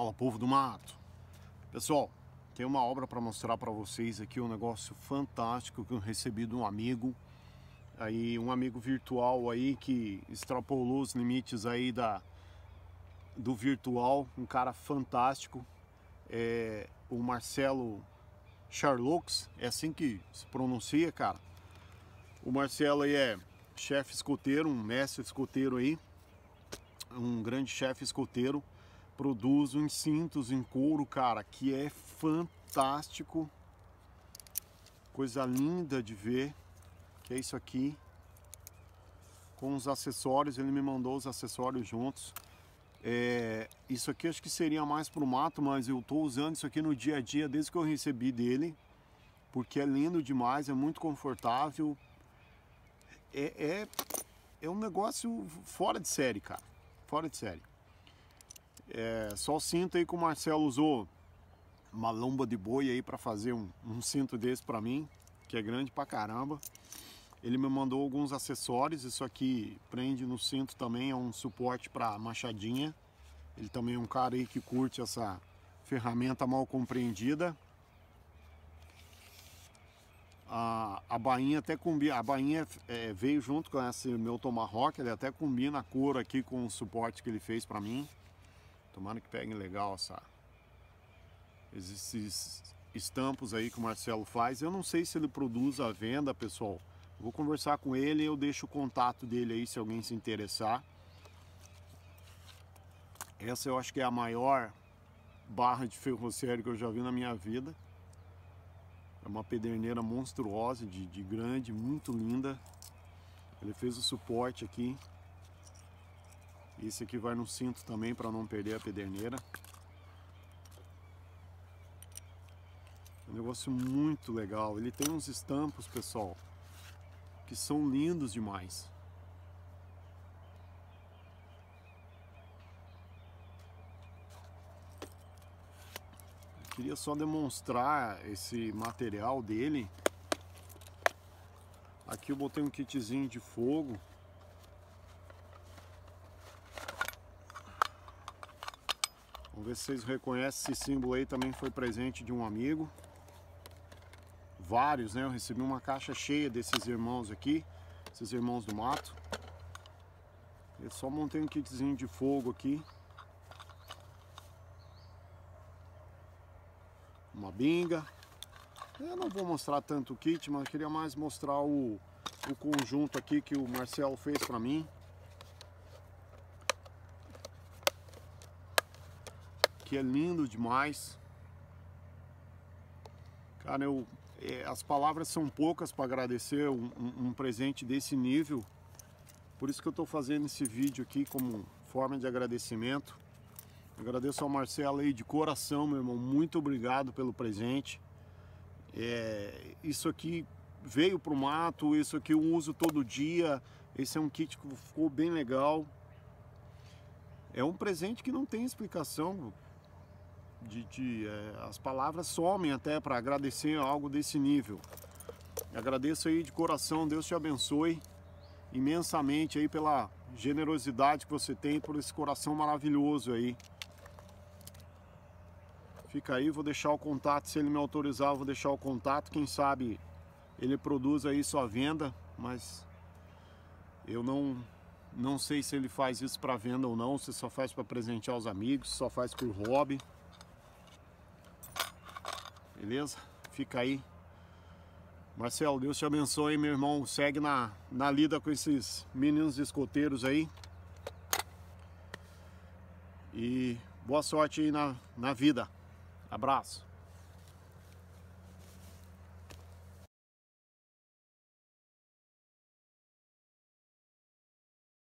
Fala povo do mato. Pessoal, tem uma obra para mostrar para vocês aqui, um negócio fantástico que eu recebi de um amigo, aí um amigo virtual aí que extrapolou os limites aí da do virtual, um cara fantástico, é o Marcelo Charlux, é assim que se pronuncia, cara. O Marcelo aí é chefe escoteiro, um mestre escoteiro aí, um grande chefe escoteiro produz em cintos em couro, cara, que é fantástico. Coisa linda de ver, que é isso aqui. Com os acessórios, ele me mandou os acessórios juntos. É, isso aqui acho que seria mais para o mato, mas eu estou usando isso aqui no dia a dia desde que eu recebi dele, porque é lindo demais, é muito confortável. É, é, é um negócio fora de série, cara. Fora de série. É, só o cinto aí que o Marcelo usou uma lomba de boi aí para fazer um, um, cinto desse para mim, que é grande pra caramba. Ele me mandou alguns acessórios, isso aqui prende no cinto também, é um suporte para machadinha. Ele também é um cara aí que curte essa ferramenta mal compreendida. A, a bainha até combina, a bainha é, veio junto com esse meu tomahawk, ele até combina a cor aqui com o suporte que ele fez para mim. Tomara que peguem legal essa, esses estampos aí que o Marcelo faz. Eu não sei se ele produz à venda, pessoal. vou conversar com ele, e eu deixo o contato dele aí se alguém se interessar. Essa eu acho que é a maior barra de ferrocério que eu já vi na minha vida. É uma pederneira monstruosa, de, de grande, muito linda. Ele fez o suporte aqui, esse aqui vai no cinto também para não perder a pederneira. É um negócio muito legal. Ele tem uns estampos, pessoal, que são lindos demais. queria só demonstrar esse material dele. Aqui eu botei um kitzinho de fogo ver se vocês reconhecem esse símbolo aí também foi presente de um amigo. Vários, né? Eu recebi uma caixa cheia desses irmãos aqui, esses irmãos do mato. Eu só montei um kitzinho de fogo aqui. Uma binga. Eu não vou mostrar tanto o kit, mas queria mais mostrar o, o conjunto aqui que o Marcelo fez para mim. aqui é lindo demais. Cara, eu, é, as palavras são poucas para agradecer um, um, um, presente desse nível. Por isso que eu estou fazendo esse vídeo aqui como forma de agradecimento. Agradeço ao Marcelo aí de coração, meu irmão. Muito obrigado pelo presente. É, isso aqui veio para o mato, isso aqui eu uso todo dia. Esse é um kit que ficou bem legal. É um presente que não tem explicação de, de é, as palavras somem até para agradecer algo desse nível. Agradeço aí de coração, Deus te abençoe imensamente aí pela generosidade que você tem, por esse coração maravilhoso aí. Fica aí, vou deixar o contato, se ele me autorizar, vou deixar o contato, quem sabe ele produz aí sua venda, mas eu não não sei se ele faz isso para venda ou não, se só faz para presentear os amigos, se só faz por hobby beleza? Fica aí. Marcelo, Deus te abençoe, meu irmão. Segue na, na lida com esses meninos escoteiros aí. E boa sorte aí na, na vida. Abraço.